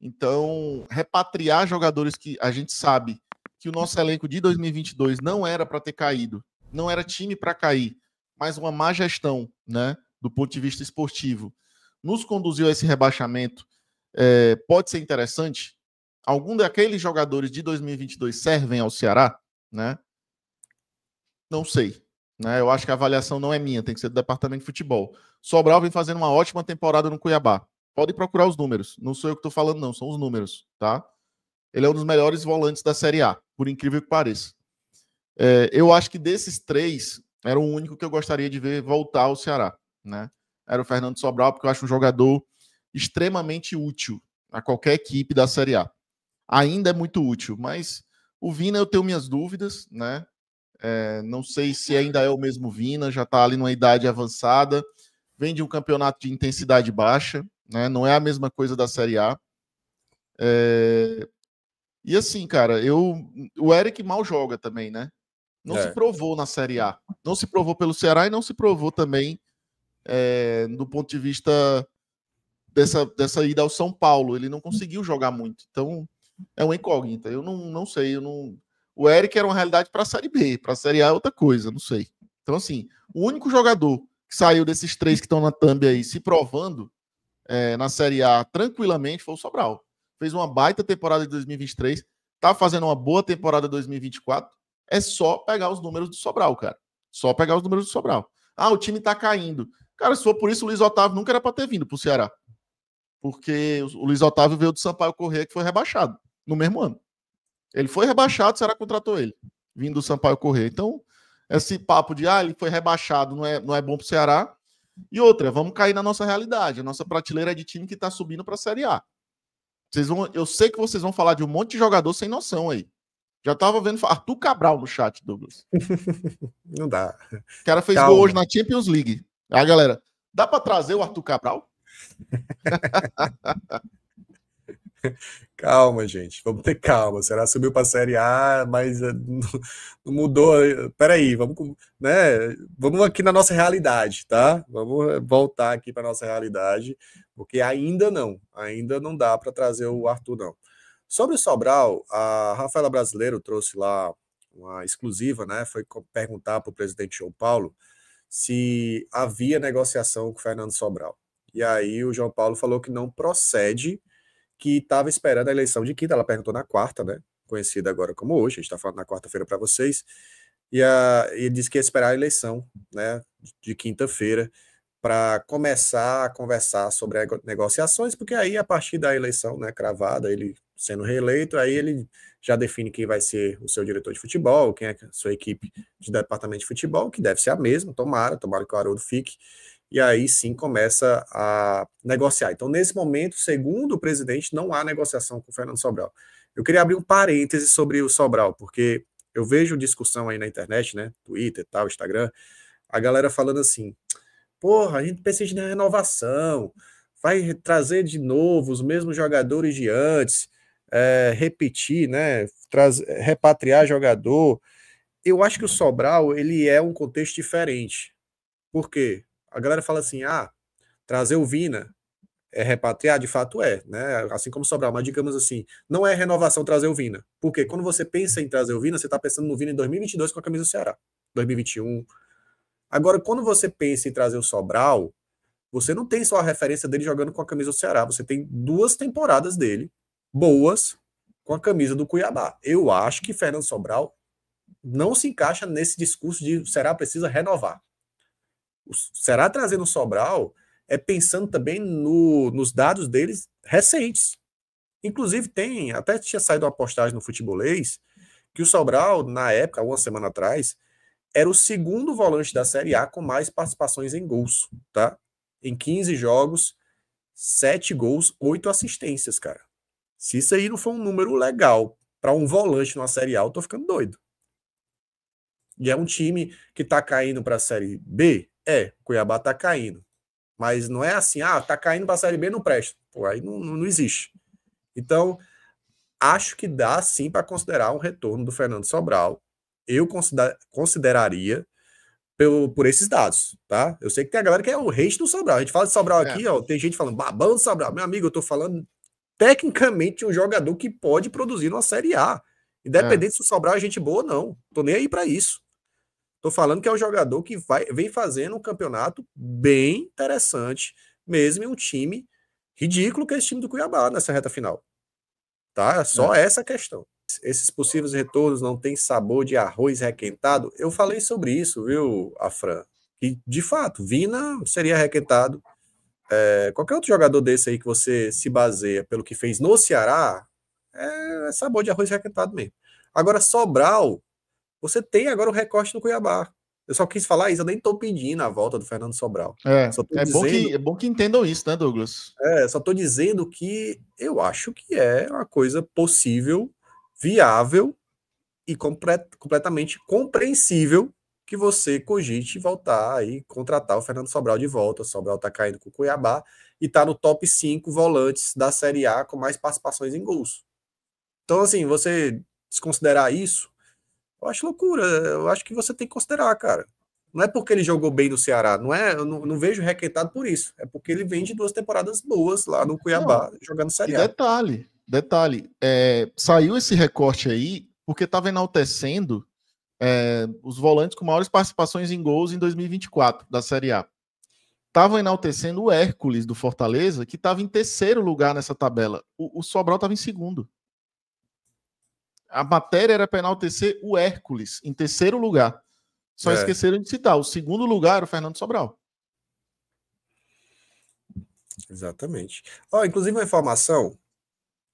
Então, repatriar jogadores que a gente sabe que o nosso elenco de 2022 não era para ter caído, não era time para cair, mas uma má gestão, né, do ponto de vista esportivo, nos conduziu a esse rebaixamento. É, pode ser interessante. Algum daqueles jogadores de 2022 servem ao Ceará, né? Não sei. Né? Eu acho que a avaliação não é minha, tem que ser do departamento de futebol. Sobral vem fazendo uma ótima temporada no Cuiabá. Podem procurar os números. Não sou eu que estou falando, não, são os números, tá? Ele é um dos melhores volantes da Série A, por incrível que pareça. É, eu acho que desses três, era o único que eu gostaria de ver voltar ao Ceará, né? Era o Fernando Sobral, porque eu acho um jogador extremamente útil a qualquer equipe da Série A. Ainda é muito útil, mas o Vina eu tenho minhas dúvidas, né? É, não sei se ainda é o mesmo Vina, já está ali numa idade avançada, vem de um campeonato de intensidade baixa, né? Não é a mesma coisa da Série A. É... E assim, cara, eu o Eric mal joga também, né? Não é. se provou na Série A. Não se provou pelo Ceará e não se provou também é, do ponto de vista dessa, dessa ida ao São Paulo. Ele não conseguiu jogar muito. Então, é uma incógnita. Eu não, não sei. Eu não... O Eric era uma realidade para a Série B. Para a Série A é outra coisa, não sei. Então, assim, o único jogador que saiu desses três que estão na thumb aí se provando é, na Série A tranquilamente foi o Sobral. Fez uma baita temporada de 2023, tá fazendo uma boa temporada de 2024. É só pegar os números do Sobral, cara. Só pegar os números do Sobral. Ah, o time tá caindo. Cara, se for por isso, o Luiz Otávio nunca era para ter vindo pro Ceará. Porque o Luiz Otávio veio do Sampaio Correia, que foi rebaixado no mesmo ano. Ele foi rebaixado, o Ceará contratou ele, vindo do Sampaio Correia. Então, esse papo de, ah, ele foi rebaixado, não é, não é bom pro Ceará, e outra, vamos cair na nossa realidade. A nossa prateleira é de time que está subindo para a Série A. Vocês vão, eu sei que vocês vão falar de um monte de jogador sem noção aí. Já tava vendo Arthur Cabral no chat, Douglas. Não dá. O cara fez Calma. gol hoje na Champions League. Ah, galera, dá para trazer o Arthur Cabral? calma, gente, vamos ter calma. Será que subiu para a Série A, mas eh, não mudou. Eh, peraí, vamos, né? vamos aqui na nossa realidade, tá? Vamos eh, voltar aqui para nossa realidade, porque ainda não, ainda não dá para trazer o Arthur, não. Sobre o Sobral, a Rafaela Brasileiro trouxe lá uma exclusiva, né? Foi perguntar para o presidente João Paulo se havia negociação com o Fernando Sobral. E aí o João Paulo falou que não procede que estava esperando a eleição de quinta. Ela perguntou na quarta, né? Conhecida agora como hoje, a gente está falando na quarta-feira para vocês. E, a, e disse que ia esperar a eleição né, de quinta-feira para começar a conversar sobre negociações, porque aí, a partir da eleição né, cravada, ele sendo reeleito, aí ele já define quem vai ser o seu diretor de futebol, quem é a sua equipe de departamento de futebol, que deve ser a mesma, tomara, tomara que o Haroldo fique, e aí sim começa a negociar. Então, nesse momento, segundo o presidente, não há negociação com o Fernando Sobral. Eu queria abrir um parêntese sobre o Sobral, porque eu vejo discussão aí na internet, né? Twitter, tal, Instagram, a galera falando assim: porra, a gente precisa de renovação, vai trazer de novo os mesmos jogadores de antes, é, repetir, né? Traz, repatriar jogador. Eu acho que o Sobral ele é um contexto diferente. Por quê? a galera fala assim: ah, trazer o Vina é repatriar, de fato é, né? Assim como Sobral, mas digamos assim, não é renovação trazer o Vina. Porque quando você pensa em trazer o Vina, você está pensando no Vina em 2022 com a camisa do Ceará, 2021. Agora, quando você pensa em trazer o Sobral, você não tem só a referência dele jogando com a camisa do Ceará, você tem duas temporadas dele boas com a camisa do Cuiabá. Eu acho que Fernando Sobral não se encaixa nesse discurso de será precisa renovar. Será trazendo o Sobral é pensando também no, nos dados deles recentes. Inclusive, tem, até tinha saído uma postagem no futebolês que o Sobral, na época, uma semana atrás, era o segundo volante da Série A com mais participações em gols, tá? Em 15 jogos, 7 gols, 8 assistências, cara. Se isso aí não for um número legal para um volante numa Série A, eu tô ficando doido. E é um time que tá caindo para a Série B, é, Cuiabá tá caindo. Mas não é assim, ah, tá caindo pra Série B, não presta. Pô, aí não, não, não existe. Então, acho que dá sim para considerar um retorno do Fernando Sobral. Eu consideraria pelo, por esses dados, tá? Eu sei que tem a galera que é o rei do Sobral. A gente fala de Sobral é. aqui, ó, tem gente falando babão do Sobral. Meu amigo, eu tô falando tecnicamente um jogador que pode produzir numa Série A. É. Independente é. se o Sobral é gente boa ou não. Tô nem aí para isso. Tô falando que é um jogador que vai, vem fazendo um campeonato bem interessante, mesmo em um time ridículo que é esse time do Cuiabá nessa reta final. Tá? É só é. essa questão. Esses possíveis retornos não têm sabor de arroz requentado. Eu falei sobre isso, viu, Afran? Que de fato, Vina seria requentado. É, qualquer outro jogador desse aí que você se baseia pelo que fez no Ceará, é sabor de arroz requentado mesmo. Agora, Sobral você tem agora o recorte no Cuiabá. Eu só quis falar isso, eu nem tô pedindo a volta do Fernando Sobral. É, é, dizendo... bom, que, é bom que entendam isso, né, Douglas? É, só tô dizendo que eu acho que é uma coisa possível, viável e completamente compreensível que você cogite voltar e contratar o Fernando Sobral de volta. O Sobral tá caindo com o Cuiabá e tá no top 5 volantes da Série A com mais participações em gols. Então, assim, você desconsiderar isso eu acho loucura. Eu acho que você tem que considerar, cara. Não é porque ele jogou bem no Ceará, não é, eu não, não vejo requentado por isso. É porque ele vem de duas temporadas boas lá no Cuiabá, não, jogando Série A. detalhe, detalhe, é, saiu esse recorte aí porque estava enaltecendo é, os volantes com maiores participações em gols em 2024 da Série A. Estavam enaltecendo o Hércules do Fortaleza, que estava em terceiro lugar nessa tabela. O, o Sobral estava em segundo. A matéria era para enaltecer o Hércules, em terceiro lugar. Só é. esqueceram de citar. O segundo lugar era o Fernando Sobral. Exatamente. oh, inclusive, uma informação,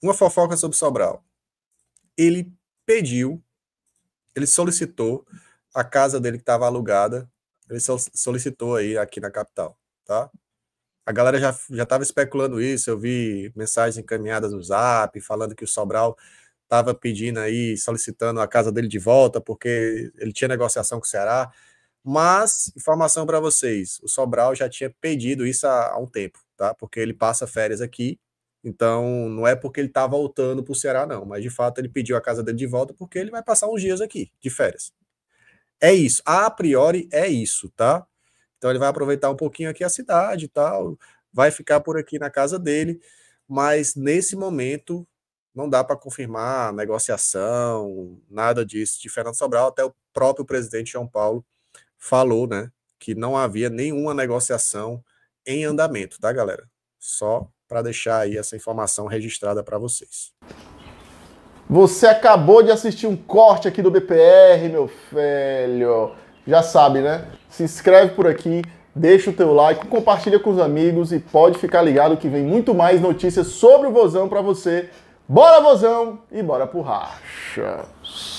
uma fofoca sobre Sobral. Ele pediu, ele solicitou a casa dele que estava alugada, ele solicitou aí aqui na capital, tá? A galera já estava já especulando isso, eu vi mensagens encaminhadas no zap, falando que o Sobral estava pedindo aí, solicitando a casa dele de volta, porque ele tinha negociação com o Ceará. Mas, informação para vocês, o Sobral já tinha pedido isso há, há, um tempo, tá? Porque ele passa férias aqui, então não é porque ele está voltando para o Ceará, não. Mas, de fato, ele pediu a casa dele de volta porque ele vai passar uns dias aqui, de férias. É isso, a priori é isso, tá? Então ele vai aproveitar um pouquinho aqui a cidade e tal, vai ficar por aqui na casa dele, mas nesse momento não dá para confirmar negociação, nada disso de Fernando Sobral. Até o próprio presidente João Paulo falou, né, que não havia nenhuma negociação em andamento, tá, galera? Só para deixar aí essa informação registrada para vocês. Você acabou de assistir um corte aqui do BPR, meu velho. Já sabe, né? Se inscreve por aqui, deixa o teu like, compartilha com os amigos e pode ficar ligado que vem muito mais notícias sobre o Vozão para você Bora, vozão, e bora pro racha.